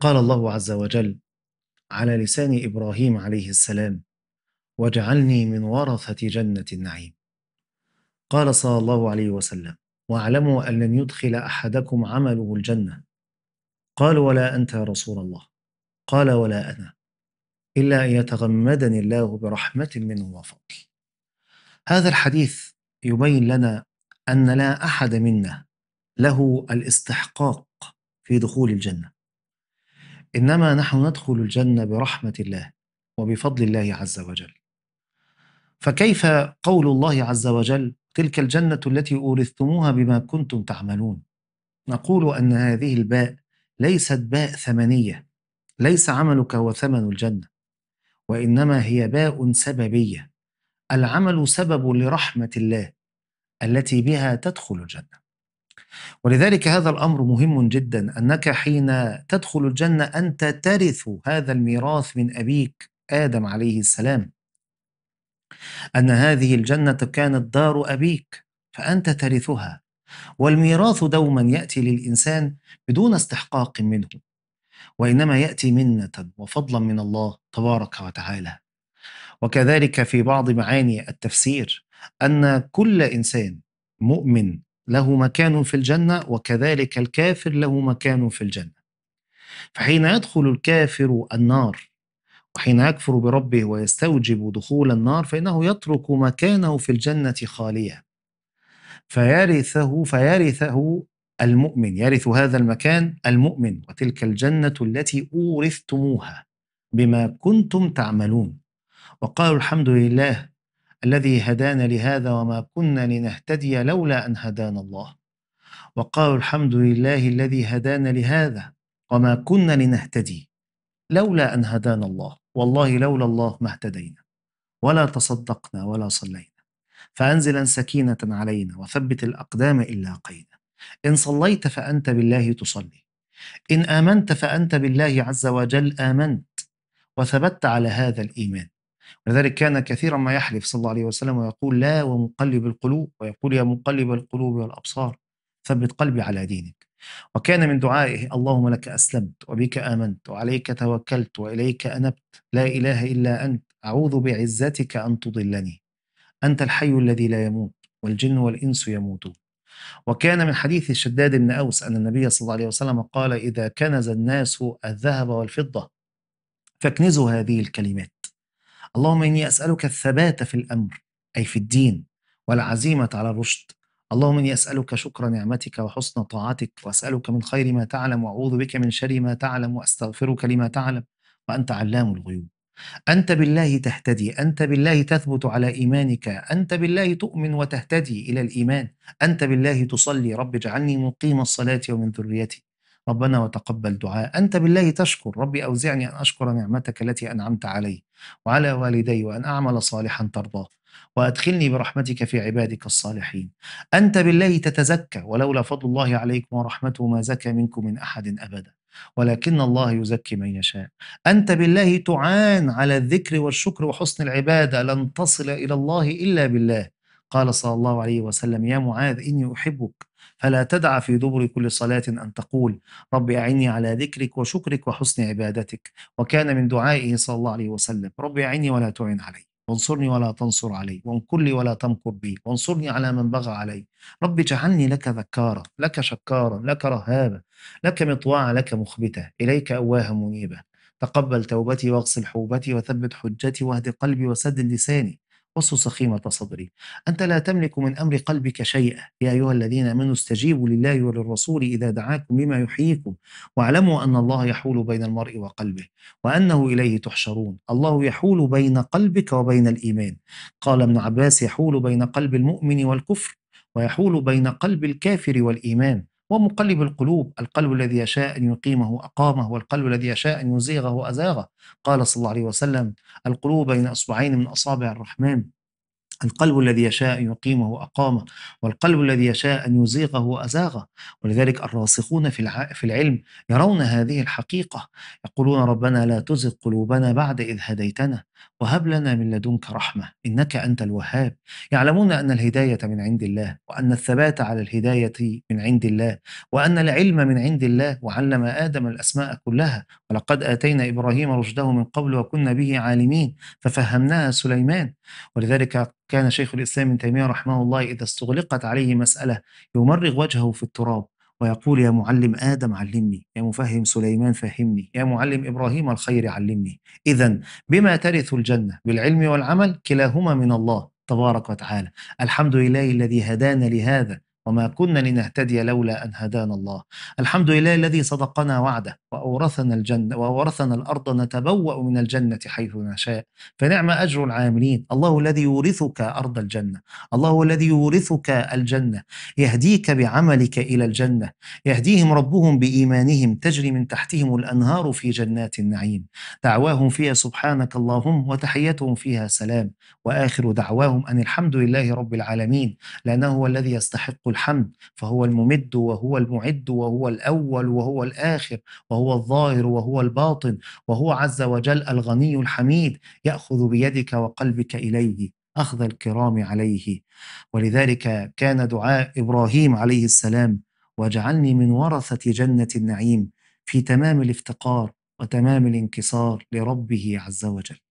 قال الله عز وجل على لسان إبراهيم عليه السلام واجعلني من ورثة جنة النعيم قال صلى الله عليه وسلم واعلموا أن لن يدخل أحدكم عمله الجنة قال ولا أنت يا رسول الله قال ولا أنا إلا أن يتغمدني الله برحمة منه وفضل هذا الحديث يبين لنا أن لا أحد منا له الاستحقاق في دخول الجنة إنما نحن ندخل الجنة برحمة الله وبفضل الله عز وجل فكيف قول الله عز وجل تلك الجنة التي أورثتموها بما كنتم تعملون نقول أن هذه الباء ليست باء ثمنية ليس عملك هو ثمن الجنة وإنما هي باء سببية العمل سبب لرحمة الله التي بها تدخل الجنة ولذلك هذا الامر مهم جدا انك حين تدخل الجنه انت ترث هذا الميراث من ابيك ادم عليه السلام ان هذه الجنه كانت دار ابيك فانت ترثها والميراث دوما ياتي للانسان بدون استحقاق منه وانما ياتي منه وفضلا من الله تبارك وتعالى وكذلك في بعض معاني التفسير ان كل انسان مؤمن له مكان في الجنة وكذلك الكافر له مكان في الجنة فحين يدخل الكافر النار وحين يكفر بربه ويستوجب دخول النار فإنه يترك مكانه في الجنة خاليا فيرثه فيرثه المؤمن يرث هذا المكان المؤمن وتلك الجنة التي أورثتموها بما كنتم تعملون وقالوا الحمد لله الذي هدانا لهذا وما كنا لنهتدي لولا ان هدانا الله وقالوا الحمد لله الذي هدانا لهذا وما كنا لنهتدي لولا ان هدانا الله والله لولا الله ما اهتدينا ولا تصدقنا ولا صلينا فانزلا سكينه علينا وثبت الاقدام الا قينا ان صليت فانت بالله تصلي ان امنت فانت بالله عز وجل امنت وثبت على هذا الايمان ولذلك كان كثيرا ما يحلف صلى الله عليه وسلم ويقول لا ومقلب القلوب ويقول يا مقلب القلوب والأبصار ثبت قلبي على دينك وكان من دعائه اللهم لك أسلمت وبك آمنت وعليك توكلت وإليك أنبت لا إله إلا أنت أعوذ بعزتك أن تضلني أنت الحي الذي لا يموت والجن والإنس يموتون وكان من حديث شداد بن أوس أن النبي صلى الله عليه وسلم قال إذا كنز الناس الذهب والفضة فاكنزوا هذه الكلمات اللهم إني أسألك الثبات في الأمر أي في الدين والعزيمة على الرشد اللهم إني أسألك شكر نعمتك وحسن طاعتك وأسألك من خير ما تعلم وأعوذ بك من شر ما تعلم وأستغفرك لما تعلم وأنت علام الغيوب أنت بالله تهتدي أنت بالله تثبت على إيمانك أنت بالله تؤمن وتهتدي إلى الإيمان أنت بالله تصلي رب اجعلني مقيم الصلاة ومن ذريتي ربنا وتقبل دعاء أنت بالله تشكر ربي أوزعني أن أشكر نعمتك التي أنعمت علي وعلى والدي وأن أعمل صالحا ترضاه وأدخلني برحمتك في عبادك الصالحين أنت بالله تتزكى ولولا فضل الله عليكم ورحمته ما زكى منكم من أحد أبدا ولكن الله يزكي من يشاء أنت بالله تعان على الذكر والشكر وحسن العبادة لن تصل إلى الله إلا بالله قال صلى الله عليه وسلم يا معاذ إني أحبك فلا تدع في دبر كل صلاة أن تقول رب أعني على ذكرك وشكرك وحسن عبادتك وكان من دعائه صلى الله عليه وسلم رب أعني ولا تعن علي وانصرني ولا تنصر علي وانكر لي ولا تمكر بي وانصرني على من بغى علي رب اجعلني لك ذكارا لك شكارا لك رهابا لك مطواعا لك مخبتا إليك أواها منيبا تقبل توبتي واغسل حوبتي وثبت حجتي واهد قلبي وسد لساني وسوس خيمة صدري أنت لا تملك من أمر قلبك شيئا يا أيها الذين آمنوا استجيبوا لله وللرسول إذا دعاكم لما يحييكم واعلموا أن الله يحول بين المرء وقلبه وأنه إليه تحشرون الله يحول بين قلبك وبين الإيمان قال ابن عباس يحول بين قلب المؤمن والكفر ويحول بين قلب الكافر والإيمان ومقلب القلوب القلب الذي يشاء أن يقيمه أقامه والقلب الذي يشاء أن يزيغه أزاغه قال صلى الله عليه وسلم القلوب بين أصبعين من أصابع الرحمن القلب الذي يشاء أن يقيمه أقامه والقلب الذي يشاء أن يزيغه أزاغه ولذلك الراسخون في في العلم يرون هذه الحقيقة يقولون ربنا لا تزغ قلوبنا بعد إذ هديتنا وهب لنا من لدنك رحمة إنك أنت الوهاب يعلمون أن الهداية من عند الله وأن الثبات على الهداية من عند الله وأن العلم من عند الله وعلم آدم الأسماء كلها ولقد آتينا إبراهيم رشده من قبل وكنا به عالمين ففهمناها سليمان ولذلك كان شيخ الإسلام ابن تيمية رحمه الله إذا استغلقت عليه مسألة يمرغ وجهه في التراب ويقول يا معلم آدم علمني يا مفهم سليمان فهمني يا معلم إبراهيم الخير علمني إذا بما ترث الجنة بالعلم والعمل كلاهما من الله تبارك وتعالى الحمد لله الذي هدانا لهذا وما كنا لنهتدي لولا أن هدانا الله الحمد لله الذي صدقنا وعده وأورثنا الجنة وأورثنا الأرض نتبوأ من الجنة حيث نشاء فنعم أجر العاملين الله الذي يورثك أرض الجنة الله الذي يورثك الجنة يهديك بعملك إلى الجنة يهديهم ربهم بإيمانهم تجري من تحتهم الأنهار في جنات النعيم دعواهم فيها سبحانك اللهم وتحيتهم فيها سلام وآخر دعواهم أن الحمد لله رب العالمين لأنه هو الذي يستحق الحمد فهو الممد وهو المعد وهو الأول وهو الآخر وهو وهو الظاهر وهو الباطن وهو عز وجل الغني الحميد ياخذ بيدك وقلبك اليه اخذ الكرام عليه ولذلك كان دعاء ابراهيم عليه السلام واجعلني من ورثه جنه النعيم في تمام الافتقار وتمام الانكسار لربه عز وجل